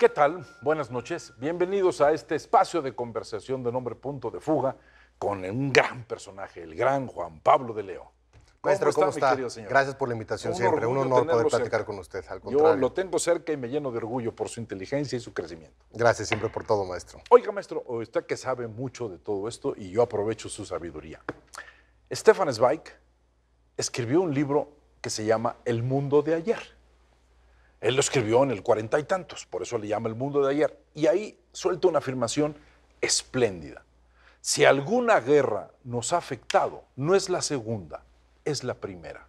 ¿Qué tal? Buenas noches. Bienvenidos a este espacio de conversación de nombre Punto de Fuga con un gran personaje, el gran Juan Pablo de Leo. ¿cómo Gracias por la invitación siempre. Un honor poder platicar con usted, al contrario. Yo lo tengo cerca y me lleno de orgullo por su inteligencia y su crecimiento. Gracias siempre por todo, maestro. Oiga, maestro, usted que sabe mucho de todo esto y yo aprovecho su sabiduría. Stefan Zweig escribió un libro que se llama El mundo de ayer él lo escribió en el cuarenta y tantos, por eso le llama El mundo de ayer. Y ahí suelta una afirmación espléndida. Si alguna guerra nos ha afectado, no es la segunda, es la primera.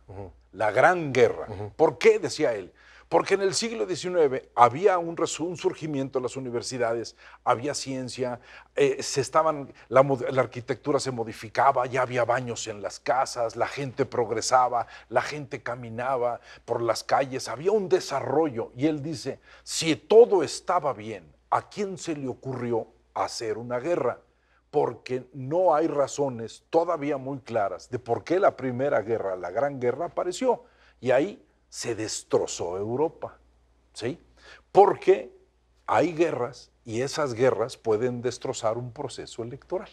La gran guerra. ¿Por qué? Decía él. Porque en el siglo XIX había un, surgimiento de las universidades, había ciencia, eh, se estaban, la, la, arquitectura se modificaba, ya había baños en las casas, la gente progresaba, la gente caminaba por las calles, había un desarrollo. Y él dice, si todo estaba bien, ¿a quién se le ocurrió hacer una guerra? Porque no hay razones todavía muy claras de por qué la Primera Guerra, la Gran Guerra, apareció. Y ahí se destrozó Europa, ¿sí? Porque hay guerras y esas guerras pueden destrozar un proceso electoral,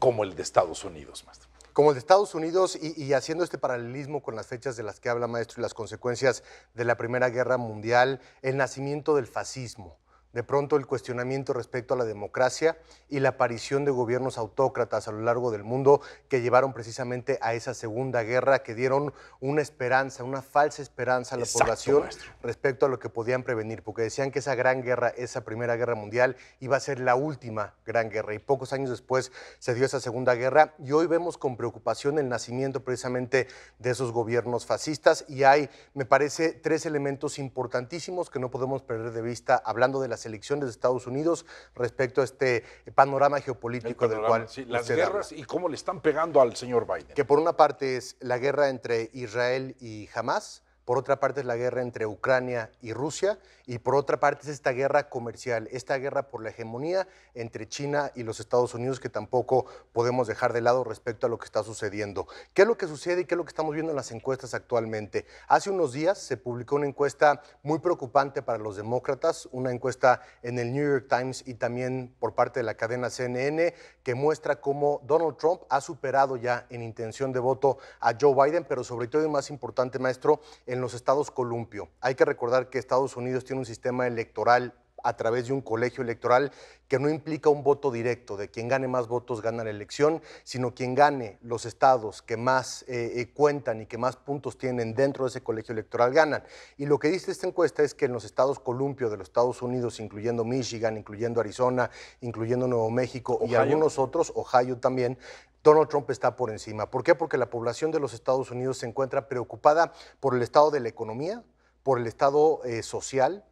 como el de Estados Unidos, maestro como el de Estados Unidos y, y, haciendo este paralelismo con las fechas de las que habla maestro y las consecuencias de la Primera Guerra Mundial, el nacimiento del fascismo, de pronto el cuestionamiento respecto a la democracia y la aparición de gobiernos autócratas a lo largo del mundo que llevaron precisamente a esa segunda guerra, que dieron una esperanza, una falsa esperanza a la población respecto a lo que podían prevenir, porque decían que esa gran guerra, esa primera guerra mundial, iba a ser la última gran guerra. Y pocos años después se dio esa segunda guerra y hoy vemos con preocupación el nacimiento precisamente de esos gobiernos fascistas y hay, me parece, tres elementos importantísimos que no podemos perder de vista hablando de las elecciones de Estados Unidos respecto a este panorama geopolítico del cual. las guerras y cómo le están pegando al señor Biden. Que por una parte es la guerra entre Israel y Hamas, por otra parte es la guerra entre Ucrania y Rusia y por otra parte es esta guerra comercial, esta guerra por la hegemonía entre China y los Estados Unidos que tampoco podemos dejar de lado respecto a lo que está sucediendo. ¿Qué es lo que sucede y qué es lo que estamos viendo en las encuestas actualmente? Hace unos días se publicó una encuesta muy preocupante para los demócratas, una encuesta en el New York Times y también por parte de la cadena CNN que muestra cómo Donald Trump ha superado ya en intención de voto a Joe Biden, pero sobre todo y más importante, maestro, en los estados columpio. Hay que recordar que Estados Unidos tiene un sistema electoral a través de un colegio electoral que no implica un voto directo de quien gane más votos gana la elección, sino quien gane los estados que más eh, eh, cuentan y que más puntos tienen dentro de ese colegio electoral ganan. Y lo que dice esta encuesta es que en los estados columpio de los Estados Unidos, incluyendo Michigan, incluyendo Arizona, incluyendo Nuevo México y algunos otros, Ohio también, Donald Trump está por encima. ¿Por qué? Porque la población de los Estados Unidos se encuentra preocupada por el estado de la economía, por el Estado eh, social,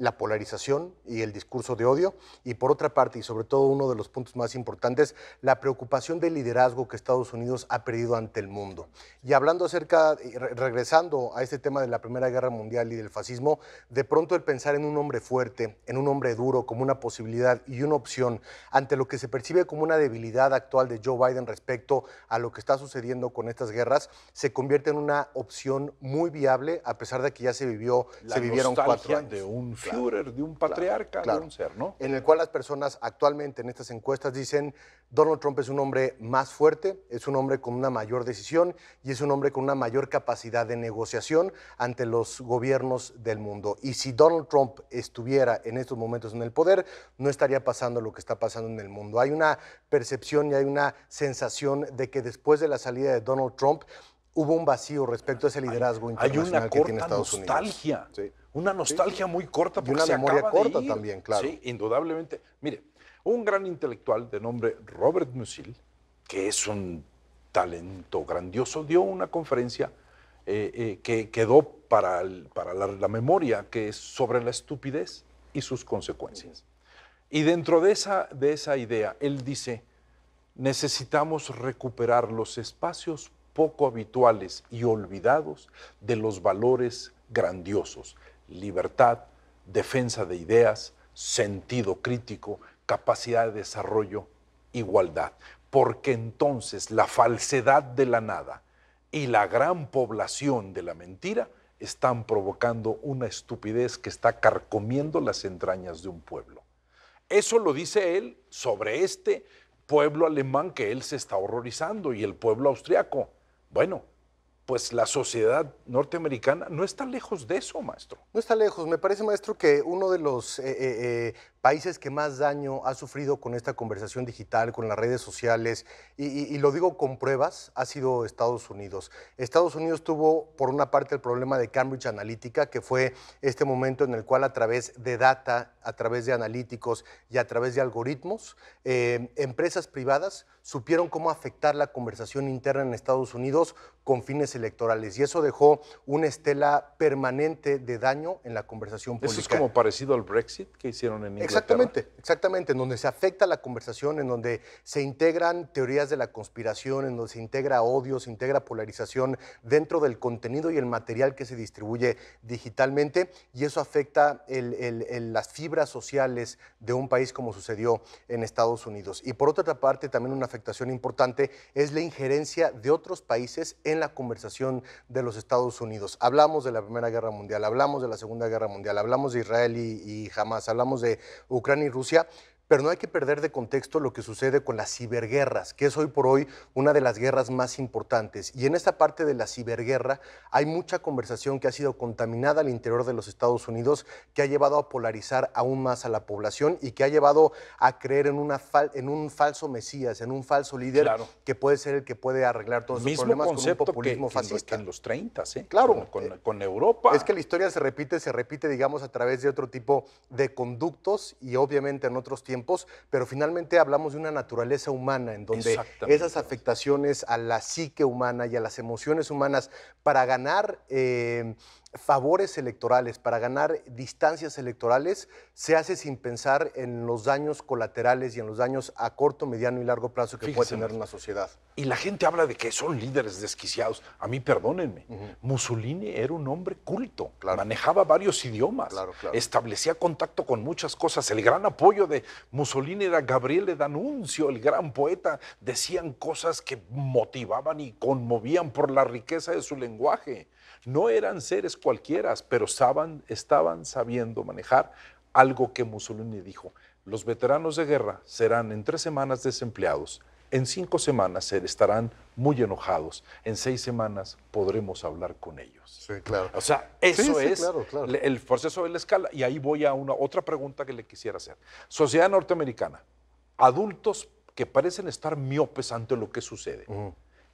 la polarización y el discurso de odio, y por otra parte, y sobre todo uno de los puntos más importantes, la preocupación del liderazgo que Estados Unidos ha perdido ante el mundo. Y hablando acerca, regresando a este tema de la Primera Guerra Mundial y del fascismo, de pronto el pensar en un hombre fuerte, en un hombre duro, como una posibilidad y una opción ante lo que se percibe como una debilidad actual de Joe Biden respecto a lo que está sucediendo con estas guerras, se convierte en una opción muy viable, a pesar de que ya se vivió, se vivieron cuatro años de un patriarca, de un ser, ¿no? En el cual las personas actualmente en estas encuestas dicen Donald Trump es un hombre más fuerte, es un hombre con una mayor decisión y es un hombre con una mayor capacidad de negociación ante los gobiernos del mundo. Y si Donald Trump estuviera en estos momentos en el poder, no estaría pasando lo que está pasando en el mundo. Hay una percepción y hay una sensación de que después de la salida de Donald Trump, hubo un vacío respecto a ese liderazgo internacional hay una que Estados nostalgia, Una nostalgia muy corta. Porque y una memoria corta también, claro. Sí, indudablemente. Mire, un gran intelectual de nombre Robert Musil, que es un talento grandioso, dio una conferencia eh, eh, que quedó para, para la, memoria, que es sobre la estupidez y sus consecuencias. Y dentro de esa, de esa idea, él dice, necesitamos recuperar los espacios poco habituales y olvidados de los valores grandiosos, libertad, defensa de ideas, sentido crítico, capacidad de desarrollo, igualdad. Porque entonces la falsedad de la nada y la gran población de la mentira están provocando una estupidez que está carcomiendo las entrañas de un pueblo. Eso lo dice él sobre este pueblo alemán que él se está horrorizando y el pueblo austriaco. Bueno, pues la sociedad norteamericana no está lejos de eso, maestro. No está lejos. Me parece, maestro, que uno de los eh, eh, eh, países que más daño ha sufrido con esta conversación digital, con las redes sociales, y, lo digo con pruebas, ha sido Estados Unidos. Estados Unidos tuvo, por una parte, el problema de Cambridge Analytica, que fue este momento en el cual a través de data, a través de analíticos y a través de algoritmos, eh, empresas privadas supieron cómo afectar la conversación interna en Estados Unidos con fines electorales. Y eso dejó una estela permanente de daño en la conversación política. ¿Eso es como parecido al Brexit que hicieron en Inglaterra? Exactamente, exactamente, en donde se afecta la conversación, en donde se integran teorías de la conspiración, en donde se integra odio, se integra polarización dentro del contenido y el material que se distribuye digitalmente y eso afecta las fibras sociales de un país como sucedió en Estados Unidos. Y por otra parte, también una afectación importante es la injerencia de otros países en la conversación de los Estados Unidos. Hablamos de la Primera Guerra Mundial, hablamos de la Segunda Guerra Mundial, hablamos de Israel y, y Hamas, hablamos de Ucrania y Rusia, pero no hay que perder de contexto lo que sucede con las ciberguerras, que es hoy por hoy una de las guerras más importantes. Y en esta parte de la ciberguerra hay mucha conversación que ha sido contaminada al interior de los Estados Unidos, que ha llevado a polarizar aún más a la población y que ha llevado a creer en, una en un falso mesías, en un falso líder que puede ser el que puede arreglar todos los problemas con un populismo fascista. en los 30, ¿eh? Claro. Con, con Europa. Es que la historia se repite, se repite, digamos, a través de otro tipo de conductos y obviamente en otros tiempos pero finalmente hablamos de una naturaleza humana en donde esas afectaciones a la psique humana y a las emociones humanas para ganar eh, favores electorales, para ganar distancias electorales, se hace sin pensar en los daños colaterales y en los daños a corto, mediano y largo plazo que puede tener una sociedad. Y la gente habla de que son líderes desquiciados. A mí, perdónenme, Mussolini era un hombre culto, manejaba varios idiomas, establecía contacto con muchas cosas. El gran apoyo de Mussolini era Gabriele D'Annunzio, el gran poeta. Decían cosas que motivaban y conmovían por la riqueza de su lenguaje. No eran seres cualquiera, pero estaban, estaban sabiendo manejar algo que Mussolini dijo. Los veteranos de guerra serán en tres semanas desempleados, en cinco semanas estarán muy enojados. En seis semanas podremos hablar con ellos. Sí, claro. O sea, eso es el proceso de la escala. Y ahí voy a una otra pregunta que le quisiera hacer. Sociedad norteamericana, adultos que parecen estar miopes ante lo que sucede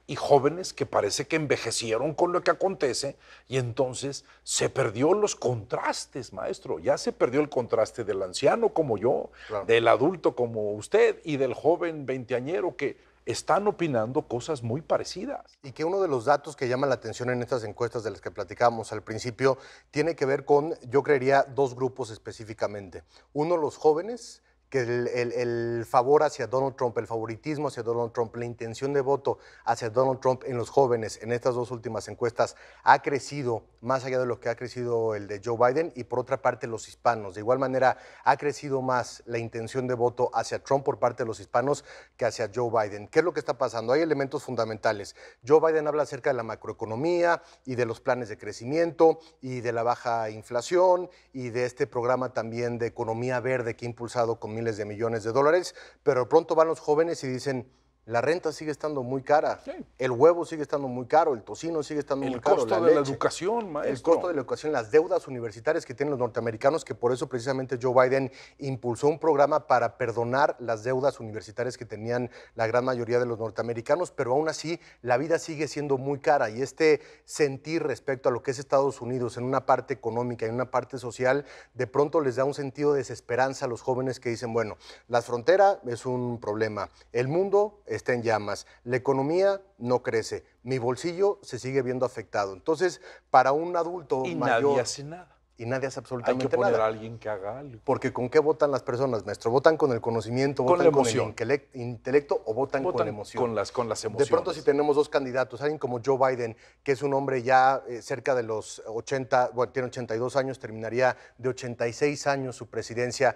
y jóvenes que parece que envejecieron con lo que acontece y entonces se perdió los contrastes, maestro. Ya se perdió el contraste del anciano como yo, del adulto como usted y del joven veinteañero que están opinando cosas muy parecidas. Y que uno de los datos que llama la atención en estas encuestas de las que platicábamos al principio tiene que ver con, yo creería, dos grupos específicamente. Uno, los jóvenes que el, favor hacia Donald Trump, el favoritismo hacia Donald Trump, la intención de voto hacia Donald Trump en los jóvenes en estas dos últimas encuestas ha crecido más allá de lo que ha crecido el de Joe Biden y por otra parte los hispanos. De igual manera ha crecido más la intención de voto hacia Trump por parte de los hispanos que hacia Joe Biden. ¿Qué es lo que está pasando? Hay elementos fundamentales. Joe Biden habla acerca de la macroeconomía y de los planes de crecimiento y de la baja inflación y de este programa también de economía verde que ha impulsado con miles de millones de dólares, pero pronto van los jóvenes y dicen, la renta sigue estando muy cara, el huevo sigue estando muy caro, el tocino sigue estando muy caro. El costo de la educación, maestro. El costo de la educación, las deudas universitarias que tienen los norteamericanos, que por eso precisamente Joe Biden impulsó un programa para perdonar las deudas universitarias que tenían la gran mayoría de los norteamericanos, pero aún así la vida sigue siendo muy cara y este sentir respecto a lo que es Estados Unidos en una parte económica y en una parte social, de pronto les da un sentido de desesperanza a los jóvenes que dicen, bueno, la frontera es un problema, el mundo está en llamas, la economía no crece, mi bolsillo se sigue viendo afectado. Entonces, para un adulto y Nadie hace nada y nadie hace absolutamente nada. Hay que poner a alguien que haga algo. Porque ¿con qué votan las personas, maestro? ¿Votan con el conocimiento, con votan la emoción. con el intelecto o votan, con emoción? Con las, con las emociones. De pronto si tenemos dos candidatos, alguien como Joe Biden, que es un hombre ya eh, cerca de los 80, tiene 82 años, terminaría de 86 años su presidencia,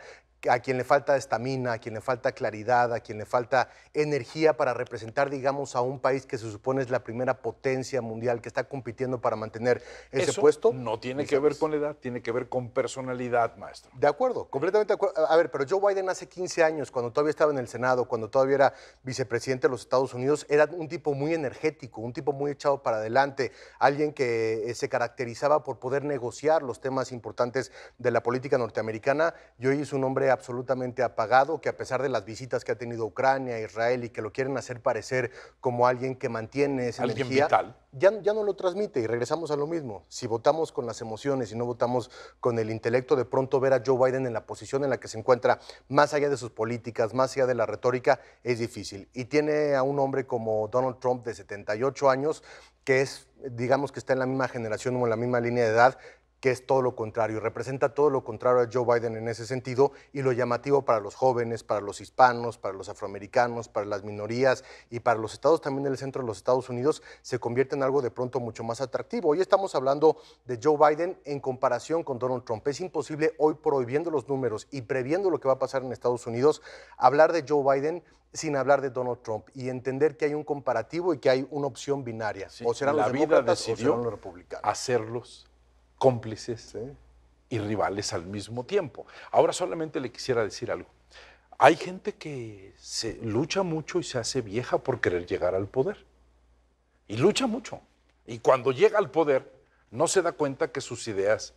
a quien le falta estamina, a quien le falta claridad, a quien le falta energía para representar, digamos, a un país que se supone es la primera potencia mundial que está compitiendo para mantener ese puesto? No tiene que ver con la edad, tiene que ver con personalidad, maestro. De acuerdo, completamente de acuerdo. A ver, pero Joe Biden hace 15 años, cuando todavía estaba en el Senado, cuando todavía era vicepresidente de los Estados Unidos, era un tipo muy energético, un tipo muy echado para adelante, alguien que eh, se caracterizaba por poder negociar los temas importantes de la política norteamericana y hoy es un hombre absolutamente apagado que a pesar de las visitas que ha tenido Ucrania, Israel y que lo quieren hacer parecer como alguien que mantiene esa energía, Ya, ya no lo transmite y regresamos a lo mismo. Si votamos con las emociones y no votamos con el intelecto, de pronto ver a Joe Biden en la posición en la que se encuentra, más allá de sus políticas, más allá de la retórica, es difícil. Y tiene a un hombre como Donald Trump de 78 años, que es, digamos que está en la misma generación o en la misma línea de edad que es todo lo contrario, representa todo lo contrario a Joe Biden en ese sentido y lo llamativo para los jóvenes, para los hispanos, para los afroamericanos, para las minorías y para los estados también del centro de los Estados Unidos se convierte en algo de pronto mucho más atractivo. Hoy estamos hablando de Joe Biden en comparación con Donald Trump. Es imposible hoy prohibiendo los números y previendo lo que va a pasar en Estados Unidos hablar de Joe Biden sin hablar de Donald Trump y entender que hay un comparativo y que hay una opción binaria. o serán la los demócratas o serán los republicanos. Hacerlos cómplices ¿eh? y rivales al mismo tiempo. Ahora solamente le quisiera decir algo. Hay gente que se lucha mucho y se hace vieja por querer llegar al poder. Y lucha mucho. Y cuando llega al poder, no se da cuenta que sus ideas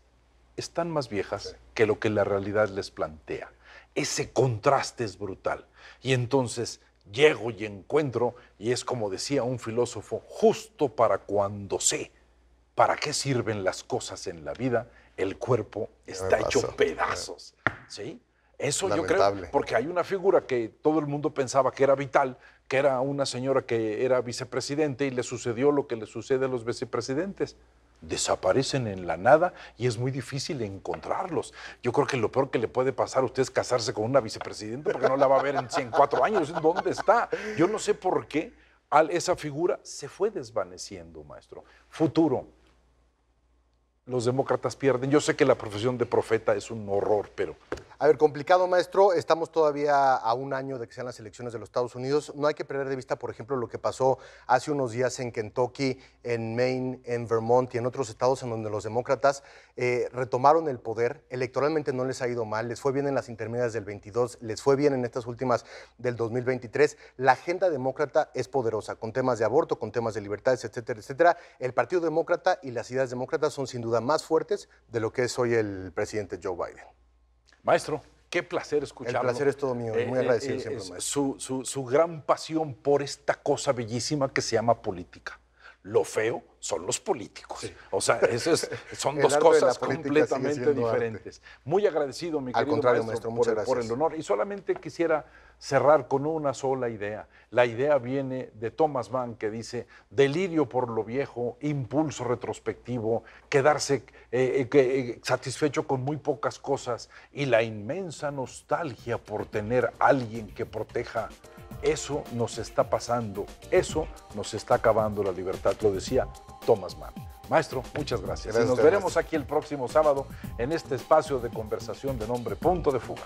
están más viejas que lo que la realidad les plantea. Ese contraste es brutal. Y entonces llego y encuentro, y es como decía un filósofo, justo para cuando sé ¿para qué sirven las cosas en la vida? El cuerpo está hecho pedazos. ¿Sí? Eso yo creo, porque hay una figura que todo el mundo pensaba que era vital, que era una señora que era vicepresidente y le sucedió lo que le sucede a los vicepresidentes. Desaparecen en la nada y es muy difícil encontrarlos. Yo creo que lo peor que le puede pasar a usted es casarse con una vicepresidenta porque no la va a ver en, 104 años. ¿Dónde está? Yo no sé por qué esa figura se fue desvaneciendo, maestro. Futuro, los demócratas pierden. Yo sé que la profesión de profeta es un horror, pero a ver, complicado, maestro. Estamos todavía a un año de que sean las elecciones de los Estados Unidos. No hay que perder de vista, por ejemplo, lo que pasó hace unos días en Kentucky, en Maine, en Vermont y en otros estados en donde los demócratas eh, retomaron el poder. Electoralmente no les ha ido mal, les fue bien en las intermedias del 22, les fue bien en estas últimas del 2023. La agenda demócrata es poderosa, con temas de aborto, con temas de libertades, etcétera, etcétera. El Partido Demócrata y las ideas demócratas son sin duda más fuertes de lo que es hoy el presidente Joe Biden. Maestro, qué placer escucharlo. El placer es todo mío, muy eh, eh, agradecido eh, siempre, maestro. su gran pasión por esta cosa bellísima que se llama política. Lo feo, son los políticos. O sea, son dos cosas completamente diferentes. Muy agradecido, mi querido maestro, por, el honor. Y solamente quisiera cerrar con una sola idea. La idea viene de Thomas Mann que dice, delirio por lo viejo, impulso retrospectivo, quedarse eh, eh, eh, satisfecho con muy pocas cosas y la inmensa nostalgia por tener alguien que proteja. Eso nos está pasando, eso nos está acabando la libertad, lo decía Thomas Mann. Maestro, muchas gracias. nos veremos aquí el próximo sábado en este espacio de conversación de nombre Punto de Fuga.